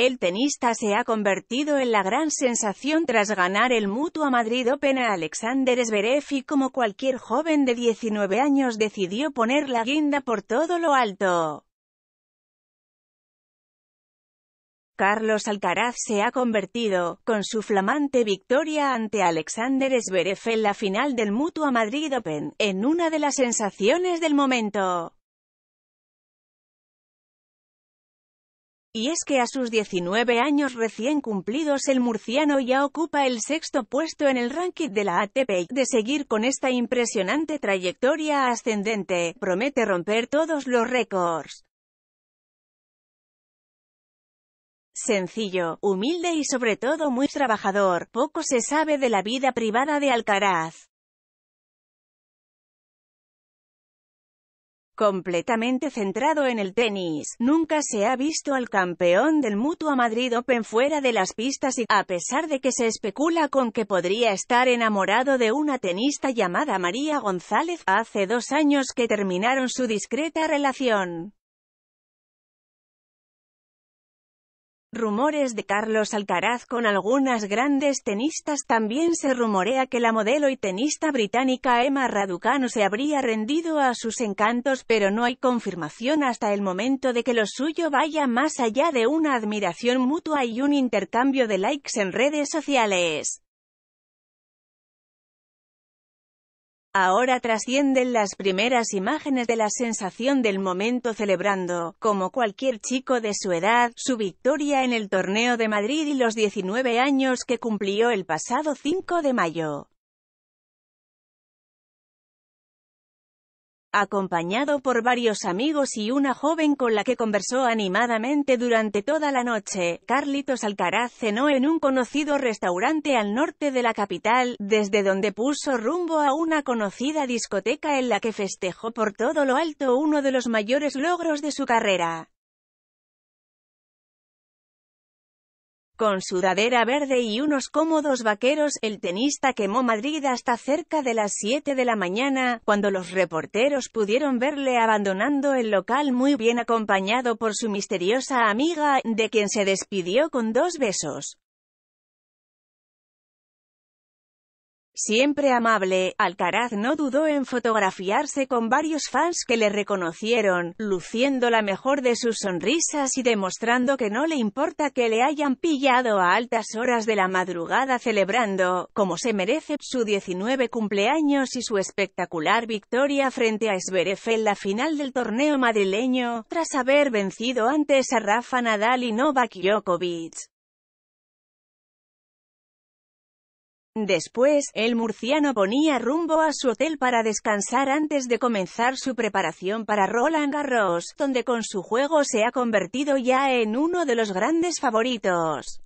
El tenista se ha convertido en la gran sensación tras ganar el Mutua Madrid Open a Alexander Zverev y como cualquier joven de 19 años decidió poner la guinda por todo lo alto. Carlos Alcaraz se ha convertido, con su flamante victoria ante Alexander Zverev en la final del Mutua Madrid Open, en una de las sensaciones del momento. Y es que a sus 19 años recién cumplidos el murciano ya ocupa el sexto puesto en el ranking de la ATP. De seguir con esta impresionante trayectoria ascendente, promete romper todos los récords. Sencillo, humilde y sobre todo muy trabajador, poco se sabe de la vida privada de Alcaraz. completamente centrado en el tenis. Nunca se ha visto al campeón del Mutua Madrid Open fuera de las pistas y, a pesar de que se especula con que podría estar enamorado de una tenista llamada María González, hace dos años que terminaron su discreta relación. Rumores de Carlos Alcaraz con algunas grandes tenistas También se rumorea que la modelo y tenista británica Emma Raducanu se habría rendido a sus encantos pero no hay confirmación hasta el momento de que lo suyo vaya más allá de una admiración mutua y un intercambio de likes en redes sociales. Ahora trascienden las primeras imágenes de la sensación del momento celebrando, como cualquier chico de su edad, su victoria en el torneo de Madrid y los 19 años que cumplió el pasado 5 de mayo. acompañado por varios amigos y una joven con la que conversó animadamente durante toda la noche. Carlitos Alcaraz cenó en un conocido restaurante al norte de la capital, desde donde puso rumbo a una conocida discoteca en la que festejó por todo lo alto uno de los mayores logros de su carrera. Con sudadera verde y unos cómodos vaqueros, el tenista quemó Madrid hasta cerca de las 7 de la mañana, cuando los reporteros pudieron verle abandonando el local muy bien acompañado por su misteriosa amiga, de quien se despidió con dos besos. Siempre amable, Alcaraz no dudó en fotografiarse con varios fans que le reconocieron, luciendo la mejor de sus sonrisas y demostrando que no le importa que le hayan pillado a altas horas de la madrugada celebrando, como se merece, su 19 cumpleaños y su espectacular victoria frente a Sverev en la final del torneo madrileño, tras haber vencido antes a Rafa Nadal y Novak Djokovic. Después, el murciano ponía rumbo a su hotel para descansar antes de comenzar su preparación para Roland Garros, donde con su juego se ha convertido ya en uno de los grandes favoritos.